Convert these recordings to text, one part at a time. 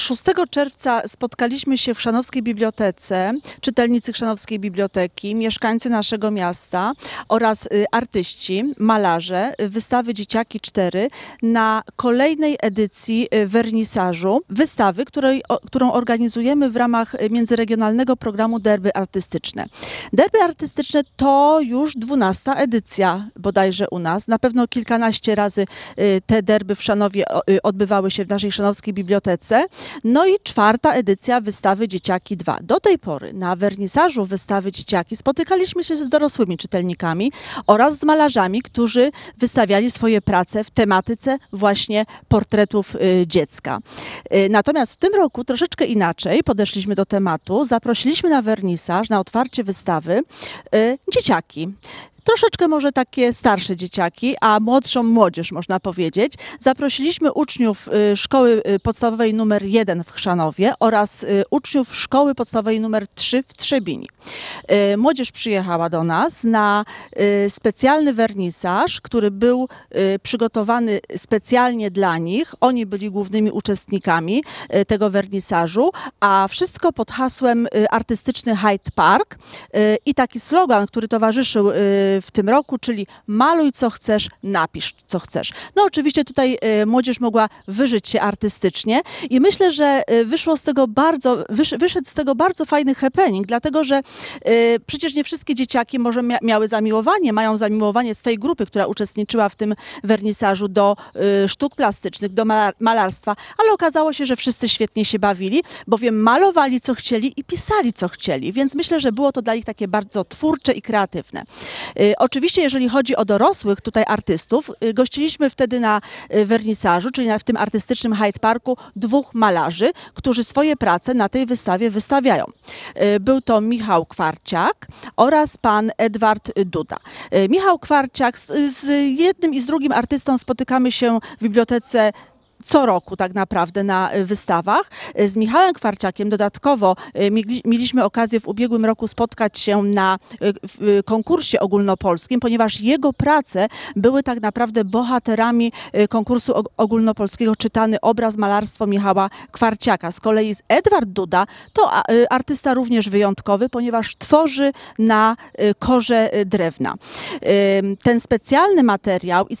6 czerwca spotkaliśmy się w Szanowskiej Bibliotece, czytelnicy Szanowskiej Biblioteki, mieszkańcy naszego miasta oraz y, artyści, malarze y, wystawy Dzieciaki 4 na kolejnej edycji y, wernisażu. Wystawy, której, którą organizujemy w ramach międzyregionalnego programu Derby Artystyczne. Derby Artystyczne to już 12 edycja bodajże u nas. Na pewno kilkanaście razy te derby w Szanowie odbywały się w naszej Szanowskiej Bibliotece. No i czwarta edycja wystawy Dzieciaki 2. Do tej pory na wernisażu wystawy Dzieciaki spotykaliśmy się z dorosłymi czytelnikami oraz z malarzami, którzy wystawiali swoje prace w tematyce właśnie portretów y, dziecka. Y, natomiast w tym roku troszeczkę inaczej podeszliśmy do tematu. Zaprosiliśmy na wernisaż, na otwarcie wystawy y, dzieciaki troszeczkę może takie starsze dzieciaki, a młodszą młodzież można powiedzieć. Zaprosiliśmy uczniów y, szkoły y, podstawowej numer 1 w Chrzanowie oraz y, uczniów szkoły podstawowej numer 3 w Trzebini. Młodzież przyjechała do nas na specjalny wernisaż, który był przygotowany specjalnie dla nich. Oni byli głównymi uczestnikami tego wernisażu, a wszystko pod hasłem artystyczny Hyde Park i taki slogan, który towarzyszył w tym roku, czyli maluj co chcesz, napisz co chcesz. No oczywiście tutaj y, młodzież mogła wyżyć się artystycznie i myślę, że y, wyszło z tego bardzo, wyszedł z tego bardzo fajny happening, dlatego że y, przecież nie wszystkie dzieciaki może miały zamiłowanie, mają zamiłowanie z tej grupy, która uczestniczyła w tym wernisażu do sztuk plastycznych, do malarstwa, ale okazało się, że wszyscy świetnie się bawili, bowiem malowali co chcieli i pisali co chcieli, więc myślę, że było to dla nich takie bardzo twórcze i kreatywne. Y, oczywiście, jeżeli chodzi o dorosłych tutaj artystów, y, gościliśmy wtedy na y, wernisażu, czyli w tym artystycznym Hyde Parku, dwóch malarzy, którzy swoje prace na tej wystawie wystawiają. Był to Michał Kwarciak oraz pan Edward Duda. Michał Kwarciak z, z jednym i z drugim artystą spotykamy się w bibliotece co roku tak naprawdę na y, wystawach. Y, z Michałem Kwarciakiem dodatkowo y, mieliśmy okazję w ubiegłym roku spotkać się na konkursie ogólnopolskim, ponieważ jego prace były tak naprawdę bohaterami konkursu ogólnopolskiego czytany obraz malarstwo Michała Kwarciaka. Z kolei z Edward Duda to artysta również wyjątkowy, ponieważ tworzy na korze drewna. Ten specjalny materiał i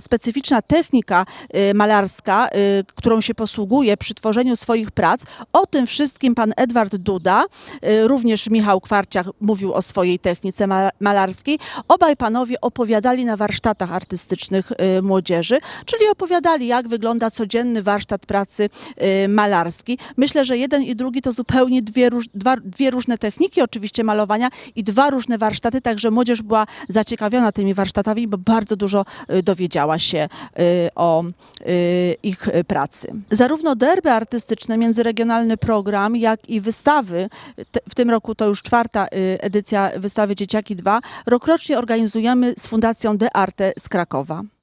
specyficzna technika malarska, y, którą się posługuje przy tworzeniu swoich prac. O tym wszystkim pan Edward Duda, y, również Michał Kwarciach mówił o swojej technice malarskiej. Obaj panowie opowiadali na warsztatach artystycznych y, młodzieży, czyli opowiadali, jak wygląda codzienny warsztat pracy malarskiej. Myślę, że jeden i drugi to zupełnie dwie, dwa, dwie różne techniki oczywiście malowania i dwa różne warsztaty, także młodzież była zaciekawiona tymi warsztatami, bo bardzo dużo dowiedziała się o Y, ich y, pracy. Zarówno derby artystyczne, międzyregionalny program, jak i wystawy, w tym roku to już czwarta y, edycja wystawy Dzieciaki 2, rokrocznie organizujemy z Fundacją De Arte z Krakowa.